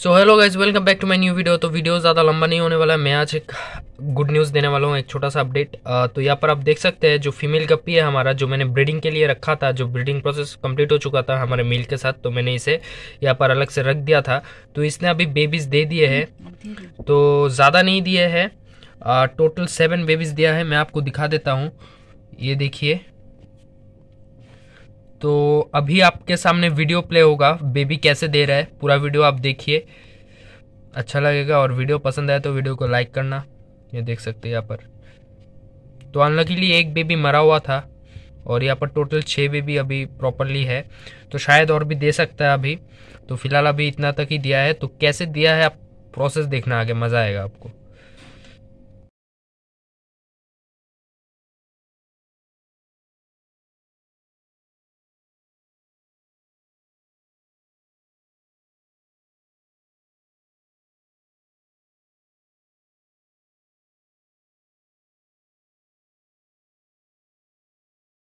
so hello guys welcome back to my new video तो video ज़्यादा लंबा नहीं होने वाला है मैं आज एक गुड न्यूज़ देने वाला हूँ एक छोटा सा अपडेट तो यहाँ पर आप देख सकते हैं जो फीमेल गप्पी है हमारा जो मैंने ब्रीडिंग के लिए रखा था जो ब्रीडिंग प्रोसेस कंप्लीट हो चुका था हमारे मिल के साथ तो मैंने इसे यहाँ पर अलग से रख दिया था तो इसने अभी बेबीज़ दे दिए हैं तो ज़्यादा नहीं दिए हैं टोटल सेवन बेबीज़ दिया है मैं आपको दिखा देता हूँ ये देखिए तो अभी आपके सामने वीडियो प्ले होगा बेबी कैसे दे रहा है पूरा वीडियो आप देखिए अच्छा लगेगा और वीडियो पसंद आए तो वीडियो को लाइक करना ये देख सकते हैं यहाँ पर तो अनलकीली एक बेबी मरा हुआ था और यहाँ पर टोटल छः बेबी अभी प्रॉपरली है तो शायद और भी दे सकता है अभी तो फिलहाल अभी इतना तक ही दिया है तो कैसे दिया है आप प्रोसेस देखना आगे मज़ा आएगा आपको